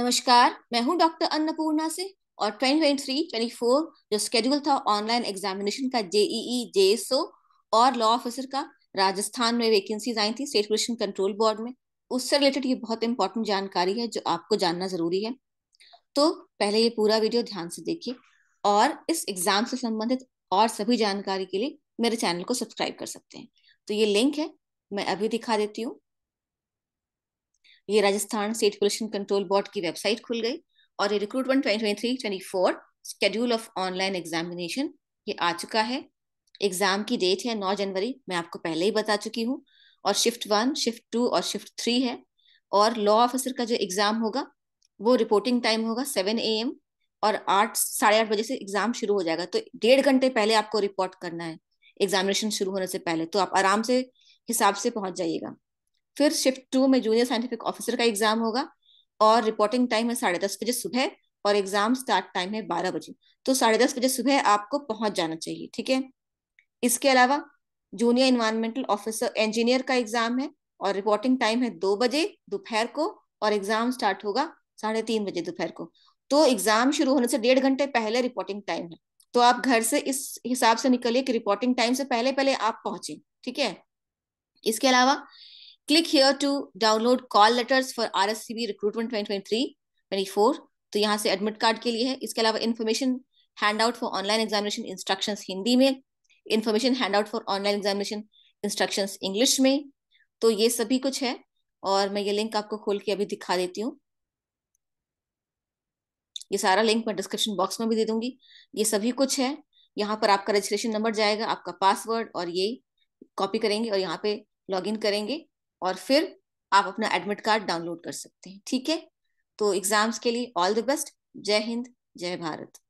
नमस्कार मैं हूं डॉक्टर अन्नपूर्णा से और 2023-24 जो स्केड्यूल था ऑनलाइन एग्जामिनेशन का जेईई जेएसओ e e, और लॉ ऑफिसर का राजस्थान में वैकेंसीज आई थी स्टेट पोल्यूशन कंट्रोल बोर्ड में उससे रिलेटेड ये बहुत इंपॉर्टेंट जानकारी है जो आपको जानना जरूरी है तो पहले ये पूरा वीडियो ध्यान से देखिए और इस एग्जाम से संबंधित और सभी जानकारी के लिए मेरे चैनल को सब्सक्राइब कर सकते हैं तो ये लिंक है मैं अभी दिखा देती हूँ ये Rajasthan state pollution control board की वेबसाइट खुल गई और ये recruitment 2023-24 schedule of online examination ये आ चुका है एग्जाम की डेट है 9 जनवरी मैं आपको पहले ही बता चुकी हूँ और शिफ्ट वन शिफ्ट टू और शिफ्ट थ्री है और लॉ ऑफिसर का जो एग्जाम होगा वो रिपोर्टिंग टाइम होगा सेवन ए एम और आठ साढ़े आठ बजे से एग्जाम शुरू हो जाएगा तो डेढ़ घंटे पहले आपको रिपोर्ट करना है एग्जामिनेशन शुरू होने से पहले तो आप आराम से हिसाब से पहुंच जाइएगा फिर शिफ्ट टू में जूनियर साइंटिफिक ऑफिसर का एग्जाम होगा और रिपोर्टिंग टाइम है साढ़े दस बजे सुबह और एग्जाम स्टार्ट टाइम है बारह बजे तो साढ़े दस बजे सुबह आपको पहुंच जाना चाहिए ठीक है इसके अलावा जूनियर इन्वायरमेंटल ऑफिसर इंजीनियर का एग्जाम है और रिपोर्टिंग टाइम है दो बजे दोपहर को और एग्जाम स्टार्ट होगा साढ़े तीन बजे दोपहर को तो एग्जाम शुरू होने से डेढ़ घंटे पहले रिपोर्टिंग टाइम है तो आप घर से इस हिसाब से निकलिए कि रिपोर्टिंग टाइम से पहले पहले आप पहुंचे ठीक है इसके अलावा click to download call to for R S C B recruitment twenty four तो यहाँ से एडमिट कार्ड के लिए है इसके अलावा information handout for online examination instruction Hindi में information handout for online examination instruction English में तो ये सभी कुछ है और मैं ये लिंक आपको खोल के अभी दिखा देती हूँ ये सारा लिंक मैं डिस्क्रिप्शन बॉक्स में भी दे दूंगी ये सभी कुछ है यहाँ पर आपका रजिस्ट्रेशन नंबर जाएगा आपका पासवर्ड और ये कॉपी करेंगे और यहाँ पे इन करेंगे और फिर आप अपना एडमिट कार्ड डाउनलोड कर सकते हैं ठीक है तो एग्जाम्स के लिए ऑल द बेस्ट जय हिंद जय भारत